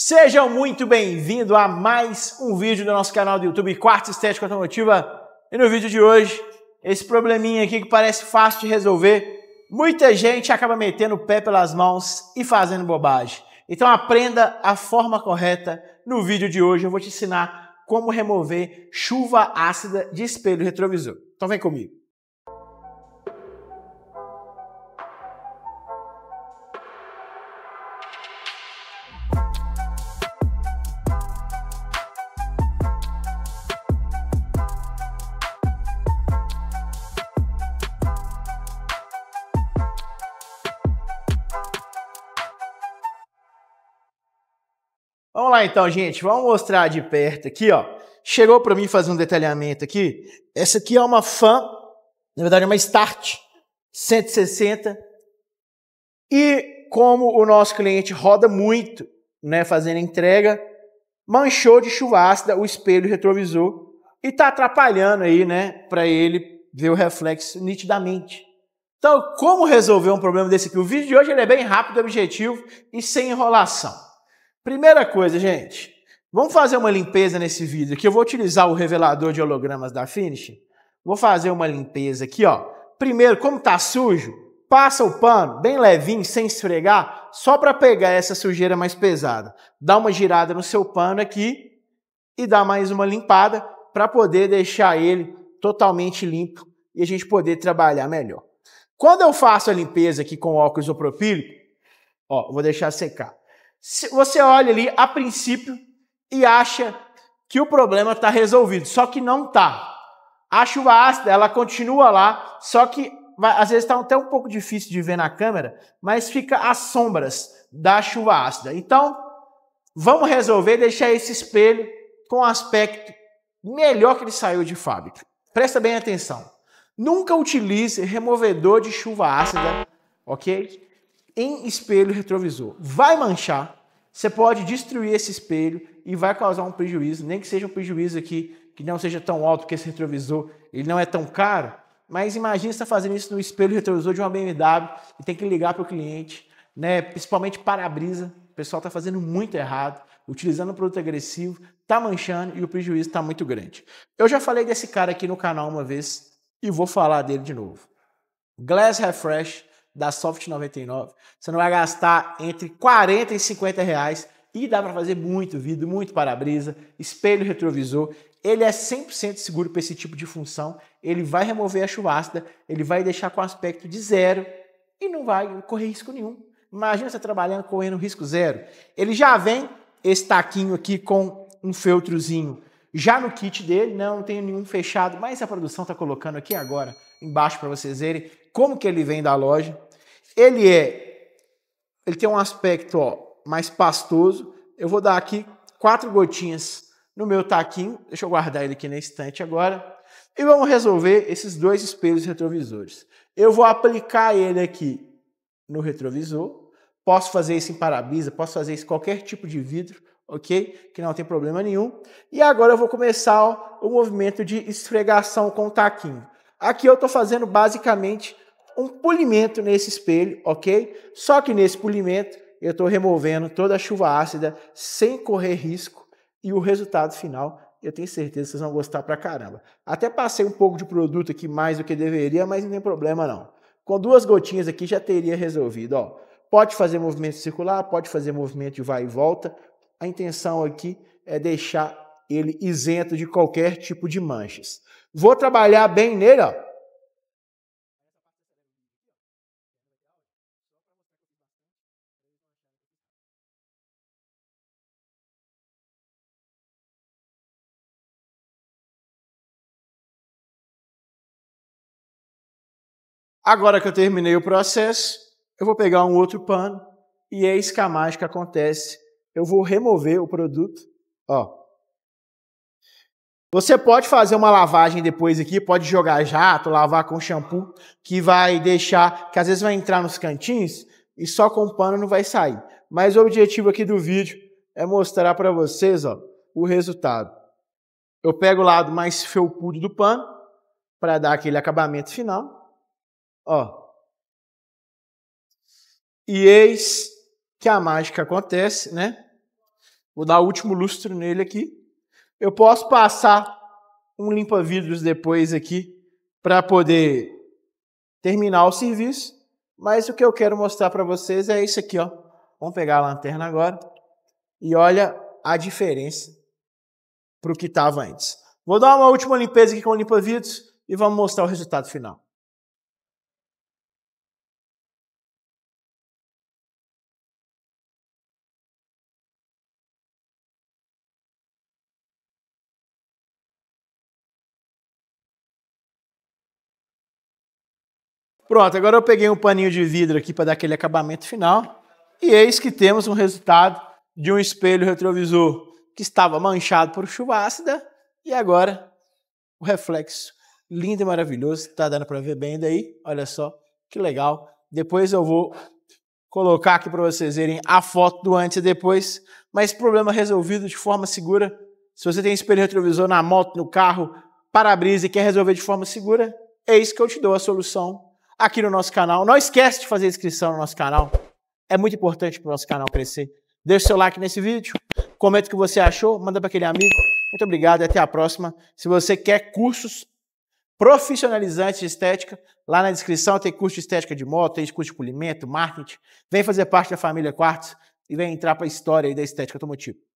Sejam muito bem-vindos a mais um vídeo do nosso canal do YouTube Quarto Estética Automotiva. E no vídeo de hoje, esse probleminha aqui que parece fácil de resolver, muita gente acaba metendo o pé pelas mãos e fazendo bobagem. Então aprenda a forma correta. No vídeo de hoje eu vou te ensinar como remover chuva ácida de espelho retrovisor. Então vem comigo. Vamos lá então, gente. Vamos mostrar de perto aqui, ó. Chegou para mim fazer um detalhamento aqui. Essa aqui é uma fan, na verdade é uma start 160. E como o nosso cliente roda muito, né, fazendo entrega, manchou de chuva ácida o espelho retrovisor e tá atrapalhando aí, né, para ele ver o reflexo nitidamente. Então, como resolver um problema desse aqui? O vídeo de hoje é bem rápido, objetivo e sem enrolação. Primeira coisa, gente, vamos fazer uma limpeza nesse vídeo aqui. Eu vou utilizar o revelador de hologramas da Finish. Vou fazer uma limpeza aqui, ó. Primeiro, como tá sujo, passa o pano bem levinho, sem esfregar, só para pegar essa sujeira mais pesada. Dá uma girada no seu pano aqui e dá mais uma limpada para poder deixar ele totalmente limpo e a gente poder trabalhar melhor. Quando eu faço a limpeza aqui com óculos isopropílico, ó, vou deixar secar. Você olha ali a princípio e acha que o problema está resolvido, só que não está. A chuva ácida, ela continua lá, só que às vezes está até um pouco difícil de ver na câmera, mas fica as sombras da chuva ácida. Então, vamos resolver deixar esse espelho com o aspecto melhor que ele saiu de fábrica. Presta bem atenção. Nunca utilize removedor de chuva ácida, ok? em espelho retrovisor. Vai manchar, você pode destruir esse espelho e vai causar um prejuízo, nem que seja um prejuízo aqui que não seja tão alto que esse retrovisor, ele não é tão caro, mas imagine você tá fazendo isso no espelho retrovisor de uma BMW e tem que ligar para o cliente, né? principalmente para-brisa, o pessoal está fazendo muito errado, utilizando um produto agressivo, está manchando e o prejuízo está muito grande. Eu já falei desse cara aqui no canal uma vez e vou falar dele de novo. Glass Refresh da Soft 99. Você não vai gastar entre 40 e 50 reais e dá para fazer muito vidro, muito para-brisa, espelho retrovisor. Ele é 100% seguro para esse tipo de função. Ele vai remover a chuva ácida, ele vai deixar com aspecto de zero e não vai correr risco nenhum. Imagina você trabalhando correndo risco zero. Ele já vem esse taquinho aqui com um feltrozinho já no kit dele, não tenho nenhum fechado, mas a produção está colocando aqui agora embaixo para vocês verem como que ele vem da loja. Ele é, ele tem um aspecto ó, mais pastoso. Eu vou dar aqui quatro gotinhas no meu taquinho. Deixa eu guardar ele aqui na estante agora. E vamos resolver esses dois espelhos retrovisores. Eu vou aplicar ele aqui no retrovisor. Posso fazer isso em para-brisa, posso fazer isso em qualquer tipo de vidro, ok? Que não tem problema nenhum. E agora eu vou começar ó, o movimento de esfregação com o taquinho. Aqui eu estou fazendo basicamente um polimento nesse espelho, ok? Só que nesse polimento eu estou removendo toda a chuva ácida sem correr risco e o resultado final eu tenho certeza que vocês vão gostar pra caramba. Até passei um pouco de produto aqui mais do que deveria, mas não tem problema não. Com duas gotinhas aqui já teria resolvido, ó. Pode fazer movimento circular, pode fazer movimento de vai e volta. A intenção aqui é deixar ele isento de qualquer tipo de manchas. Vou trabalhar bem nele, ó Agora que eu terminei o processo, eu vou pegar um outro pano e eis é que a mágica acontece. Eu vou remover o produto. Ó. Você pode fazer uma lavagem depois aqui, pode jogar jato, lavar com shampoo, que vai deixar, que às vezes vai entrar nos cantinhos e só com o pano não vai sair. Mas o objetivo aqui do vídeo é mostrar para vocês ó, o resultado. Eu pego o lado mais felpudo do pano para dar aquele acabamento final. Ó. E eis que a mágica acontece, né? Vou dar o último lustro nele aqui. Eu posso passar um limpa-vidros depois aqui para poder terminar o serviço, mas o que eu quero mostrar para vocês é isso aqui, ó. Vamos pegar a lanterna agora e olha a diferença para o que estava antes. Vou dar uma última limpeza aqui com o limpa-vidros e vamos mostrar o resultado final. Pronto, agora eu peguei um paninho de vidro aqui para dar aquele acabamento final. E eis que temos um resultado de um espelho retrovisor que estava manchado por chuva ácida e agora o reflexo lindo e maravilhoso, está dando para ver bem daí. Olha só, que legal. Depois eu vou colocar aqui para vocês verem a foto do antes e depois, mas problema resolvido de forma segura. Se você tem espelho retrovisor na moto, no carro, para-brisa e quer resolver de forma segura, eis que eu te dou a solução aqui no nosso canal. Não esquece de fazer inscrição no nosso canal. É muito importante para o nosso canal crescer. Deixe seu like nesse vídeo, comenta o que você achou, manda para aquele amigo. Muito obrigado e até a próxima. Se você quer cursos profissionalizantes de estética, lá na descrição tem curso de estética de moto, tem curso de polimento, marketing. Vem fazer parte da família Quartos e vem entrar para a história da estética automotiva.